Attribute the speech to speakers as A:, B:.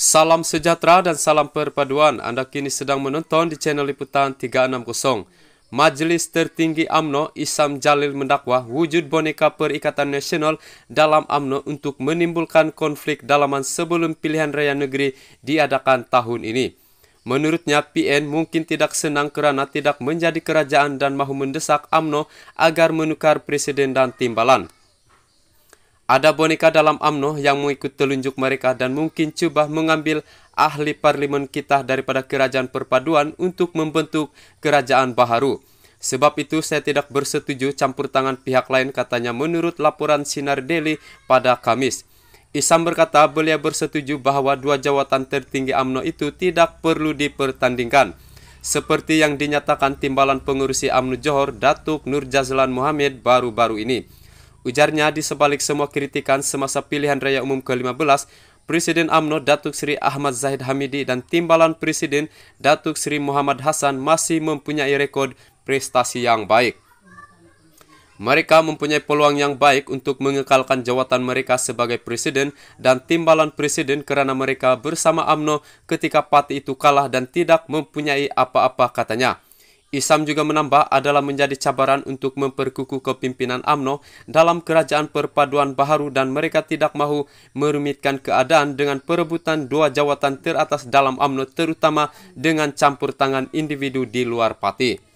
A: Salam sejahtera dan salam perpaduan. Anda kini sedang menonton di channel Liputan 360. Majlis Tertinggi AMNO Isam Jalil mendakwa wujud boneka perikatan nasional dalam AMNO untuk menimbulkan konflik dalaman sebelum pilihan raya negeri diadakan tahun ini. Menurutnya, PN mungkin tidak senang kerana tidak menjadi kerajaan dan mahu mendesak AMNO agar menukar presiden dan timbalan. Ada boneka dalam AMNO yang mengikut telunjuk mereka dan mungkin coba mengambil ahli parlimen kita daripada kerajaan perpaduan untuk membentuk kerajaan baharu. Sebab itu saya tidak bersetuju campur tangan pihak lain katanya menurut laporan Sinar Daily pada Kamis. Isam berkata beliau bersetuju bahwa dua jawatan tertinggi AMNO itu tidak perlu dipertandingkan. Seperti yang dinyatakan Timbalan Pengurusi AMNO Johor Datuk Nur Jazlan Muhammad baru-baru ini. Ujarnya di sebalik semua kritikan semasa pilihan raya umum ke-15, Presiden AMNO Datuk Seri Ahmad Zahid Hamidi dan timbalan Presiden Datuk Seri Muhammad Hasan masih mempunyai rekod prestasi yang baik. Mereka mempunyai peluang yang baik untuk mengekalkan jawatan mereka sebagai presiden dan timbalan presiden kerana mereka bersama AMNO ketika parti itu kalah dan tidak mempunyai apa-apa katanya. Islam juga menambah adalah menjadi cabaran untuk memperkukuh kepimpinan AMNO dalam kerajaan perpaduan baru dan mereka tidak mahu merumitkan keadaan dengan perebutan dua jawatan teratas dalam AMNO terutama dengan campur tangan individu di luar parti.